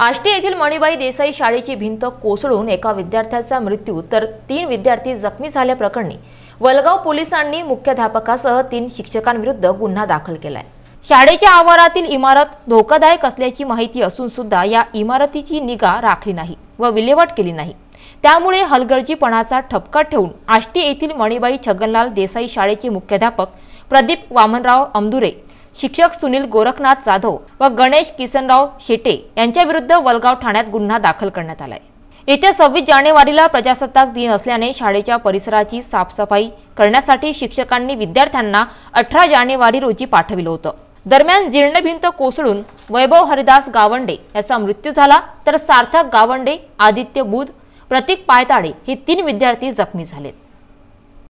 आष्टी येथील मणिबाई देसाई शाळेची भिंत कोसळून एका विद्यार्थ्याचा मृत्यू तर तीन विद्यार्थी जखमी झाल्याप्रकरणी वलगाव पोलिसांनी मुख्याध्यापकासह तीन शिक्षकांविरुद्ध गुन्हा दाखल केलाय शाळेच्या आवारातील इमारत धोकादायक असल्याची माहिती असून सुद्धा या इमारतीची निगा राखली नाही व विल्हेवाट केली नाही त्यामुळे हलगर्जीपणाचा ठपका ठेवून आष्टी येथील मणिबाई छगनलाल देसाई शाळेचे मुख्याध्यापक प्रदीप वामनराव अमदुरे शिक्षक सुनील गोरखनाथ जाधव व गणेश किसनराव शेटे यांच्या विरुद्ध वलगाव ठाण्यात गुन्हा दाखल करण्यात आलाय येत्या सव्वीस जानेवारीला प्रजासत्ताक दिन असल्याने शाळेच्या परिसराची साफसफाई करण्यासाठी शिक्षकांनी विद्यार्थ्यांना अठरा जानेवारी रोजी पाठविलं होतं दरम्यान जीर्ण भिंत कोसळून वैभव हरिदास गावंडे याचा मृत्यू झाला तर सार्थक गावंडे आदित्य बुध प्रतीक पायताडे हे तीन विद्यार्थी जखमी झालेत